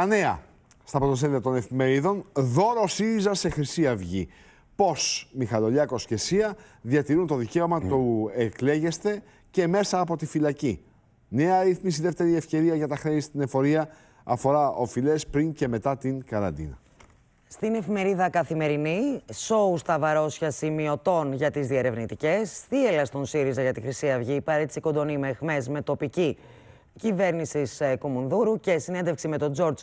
Τα νέα στα πρωτοσέλιδα των εφημερίδων. Δώρο ΣΥΡΙΖΑ σε Χρυσή Αυγή. Πώς Μιχαλολιάκος και Σία διατηρούν το δικαίωμα ναι. του εκλέγεστε και μέσα από τη φυλακή. Νέα ρύθμιση, δεύτερη ευκαιρία για τα χρέη στην εφορία αφορά οφειλές πριν και μετά την καραντίνα. Στην εφημερίδα Καθημερινή, σόου στα βαρόσια σημειωτών για τις διερευνητικές, θύελα στον ΣΥΡΙΖΑ για τη Χρυσή Αυγή, παρέτηση κοντονή με με τοπική κυβέρνησης ε, Κουμουνδούρου και συνέντευξη με τον Τζόρτζ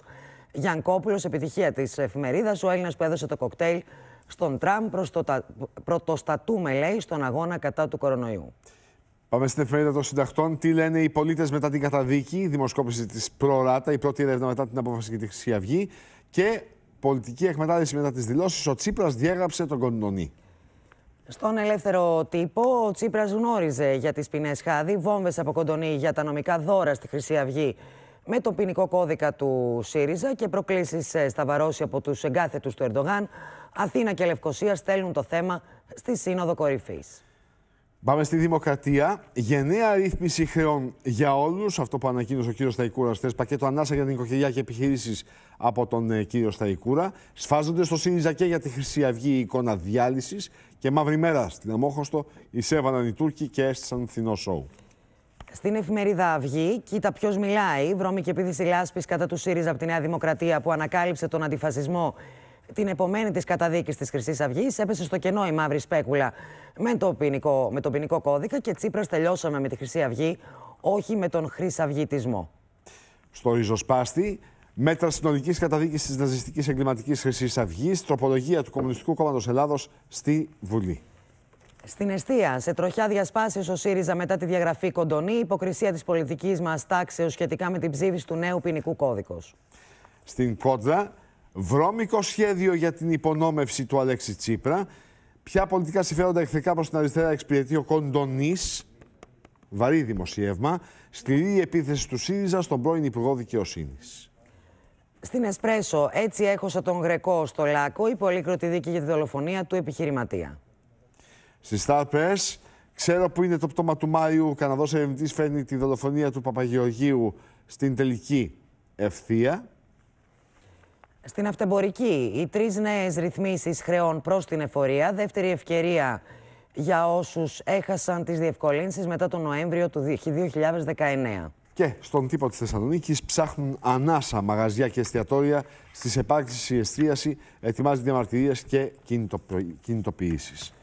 Γιανκόπουλος, επιτυχία της εφημερίδας. Ο Έλληνας που έδωσε το κοκτέιλ στον Τραμπ πρωτοστατούμε, λέει, στον αγώνα κατά του κορονοϊού. Πάμε στην εφημερίδα των συντακτών. Τι λένε οι πολίτες μετά την καταδίκη, η δημοσκόπηση της Προράτα, η πρώτη έρευνα μετά την απόφαση για τη Χρυσή Αυγή και πολιτική εκμετάλλευση μετά τις δηλώσεις. Ο Τσίπρας διέγραψε τον Κοντονή. Στον ελεύθερο τύπο, ο Τσίπρας γνώριζε για τις ποινές χάδι, βόμβες από κοντονή για τα νομικά δώρα στη Χρυσή Αυγή με τον ποινικό κώδικα του ΣΥΡΙΖΑ και προκλήσεις ε, στα βαρώσια από τους εγκάθετους του Ερντογάν. Αθήνα και Λευκοσία στέλνουν το θέμα στη Σύνοδο Κορυφής. Πάμε στη Δημοκρατία. Γενναία ρύθμιση χρεών για όλους. Αυτό που ανακοίνωσε ο κύριος Σταϊκούρα χθες. Πακέτο ανάσα για την οικογένεια και επιχειρήσεις από τον ε, κύριο Σταϊκούρα. Σφάζονται στο ΣΥΡΙΖΑ και για τη Χρυσή Αυγή η εικόνα διάλυσης. Και μαύρη μέρα στην Αμόχωστο εισέβαλαν οι Τούρκοι και έστησαν φθηνό σόου. Στην εφημερίδα Αυγή, κοίτα ποιος μιλάει. Βρώμικη επίθεση λάσπης κατά του ΣΥΡΙΖΑ από τη Νέα Δημοκρατία που ανακάλυψε τον αντιφασισμό την επομένη της καταδίκης της Χρυσής Αυγής. Έπεσε στο κενό η μαύρη σπέκουλα με τον ποινικό, με το ποινικό κώδικα και Τσίπρας τελειώσαμε με τη Χρυσή Αυγή, όχι με τον χρυσαυγητισμό. Στο ριζοσπάστη, μέτρα συνολικής καταδίκη της ναζιστικής εγκληματικής Χρυσής Αυγής, τροπολογία του Κομμουνιστικού Κόμματος Ελλάδος στη Βουλή. Στην αιστεία, σε τροχιά διασπάσει ο ΣΥΡΙΖΑ μετά τη διαγραφή Κοντονή, υποκρισία της πολιτικής μας τάξεως σχετικά με την ψήφιση του νέου ποινικού κώδικος. Στην Κόντρα, βρώμικο σχέδιο για την υπονόμευση του Αλέξη Τσίπρα, Ποια πολιτικά συμφέροντα εχθρικά προς την αριστερά εξυπηρετεί ο Κοντονής, βαρύ δημοσίευμα, στηρεί η επίθεση του ΣΥΡΙΖΑ στον πρώην Υπουργό Δικαιοσύνης. Στην Εσπρέσο, έτσι έχωσα τον Γρεκό στο Λάκο, η πολύκροτη δίκη για τη δολοφονία του επιχειρηματία. Στη Σταρπές, ξέρω που είναι το πτώμα του Μάριου. Ο Καναδός ερευνητής φέρνει τη δολοφονία του Παπαγεωργίου στην τελική ευθεία. Στην αυτεμπορική, οι τρεις νέες ρυθμίσεις χρεών προς την εφορία, δεύτερη ευκαιρία για όσους έχασαν τις διευκολύνσεις μετά τον Νοέμβριο του 2019. Και στον τύπο της Θεσσαλονίκης ψάχνουν ανάσα μαγαζιά και εστιατόρια. Στις επάρξει η εστίαση ετοιμάζει διαμαρτυρίες και κινητοποιήσει.